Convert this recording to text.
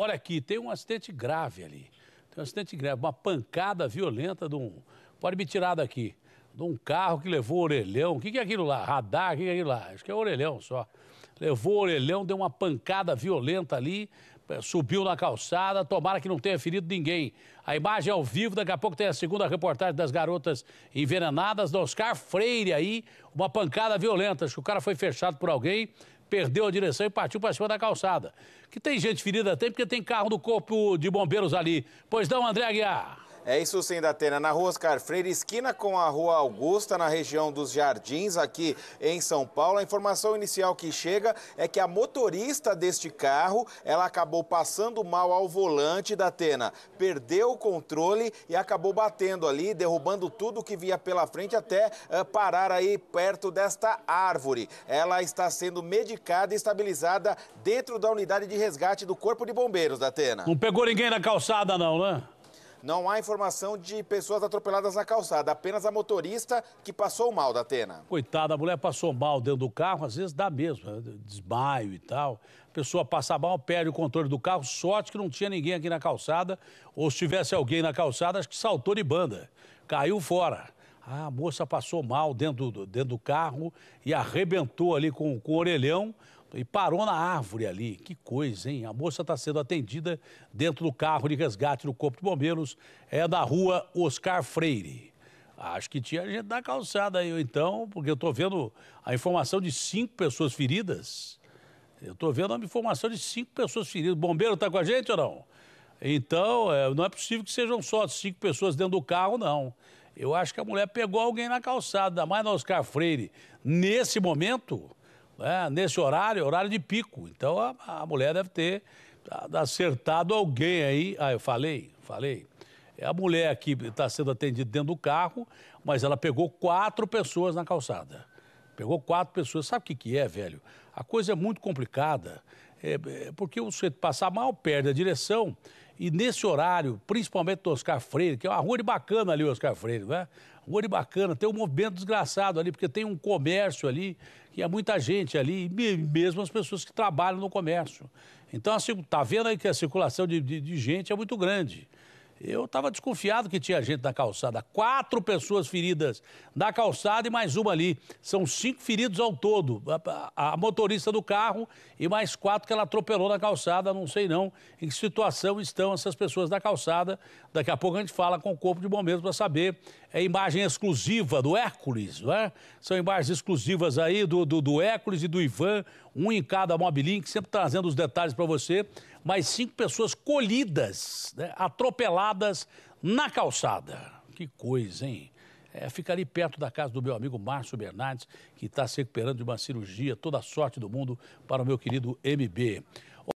Olha aqui, tem um acidente grave ali. Tem um acidente grave, uma pancada violenta de um. Pode me tirar daqui. De um carro que levou orelhão. O que, que é aquilo lá? Radar? O que, que é aquilo lá? Acho que é orelhão só. Levou orelhão, deu uma pancada violenta ali, subiu na calçada, tomara que não tenha ferido ninguém. A imagem é ao vivo, daqui a pouco tem a segunda reportagem das garotas envenenadas do Oscar Freire aí, uma pancada violenta, acho que o cara foi fechado por alguém, perdeu a direção e partiu para cima da calçada. Que tem gente ferida, tem, porque tem carro do corpo de bombeiros ali. Pois não, André Aguiar. É isso sim, Datena. Na rua Oscar Freire, esquina com a rua Augusta, na região dos Jardins, aqui em São Paulo. A informação inicial que chega é que a motorista deste carro, ela acabou passando mal ao volante, Datena. Perdeu o controle e acabou batendo ali, derrubando tudo que via pela frente até uh, parar aí perto desta árvore. Ela está sendo medicada e estabilizada dentro da unidade de resgate do Corpo de Bombeiros, Datena. Não pegou ninguém na calçada não, né? Não há informação de pessoas atropeladas na calçada, apenas a motorista que passou mal da Atena. Coitada, a mulher passou mal dentro do carro, às vezes dá mesmo, né, desmaio e tal. A pessoa passa mal, perde o controle do carro, sorte que não tinha ninguém aqui na calçada, ou se tivesse alguém na calçada, acho que saltou de banda, caiu fora. Ah, a moça passou mal dentro do, dentro do carro e arrebentou ali com, com o orelhão e parou na árvore ali. Que coisa, hein? A moça está sendo atendida dentro do carro de resgate do Corpo de Bombeiros. É da rua Oscar Freire. Acho que tinha gente na calçada aí, então, porque eu estou vendo a informação de cinco pessoas feridas. Eu estou vendo a informação de cinco pessoas feridas. O bombeiro está com a gente ou não? Então, é, não é possível que sejam só cinco pessoas dentro do carro, não. Eu acho que a mulher pegou alguém na calçada, ainda mais na Oscar Freire. Nesse momento, né, nesse horário, horário de pico. Então a, a mulher deve ter acertado alguém aí. Ah, eu falei, falei. É a mulher aqui está sendo atendida dentro do carro, mas ela pegou quatro pessoas na calçada. Pegou quatro pessoas. Sabe o que, que é, velho? A coisa é muito complicada. É, é porque o sujeito passar mal, perde a direção e nesse horário, principalmente do Oscar Freire, que é uma rua de bacana ali, Oscar Freire, né? Rua de bacana, tem um movimento desgraçado ali, porque tem um comércio ali, que é muita gente ali, e mesmo as pessoas que trabalham no comércio. Então, assim, vendo aí que a circulação de, de, de gente é muito grande. Eu estava desconfiado que tinha gente na calçada. Quatro pessoas feridas na calçada e mais uma ali. São cinco feridos ao todo. A, a, a, motorista do carro e mais quatro que ela atropelou na calçada. Não sei não em que situação estão essas pessoas na calçada. Daqui a pouco a gente fala com o Corpo de Bombeiros para saber. É imagem exclusiva do Hércules, não é? São imagens exclusivas aí do, do, do Hércules e do Ivan, um em cada Mobilink, sempre trazendo os detalhes para você. Mas cinco pessoas colhidas, né? atropeladas na calçada. Que coisa, hein? É, fica ali perto da casa do meu amigo Márcio Bernardes, que está se recuperando de uma cirurgia, toda a sorte do mundo para o meu querido MB.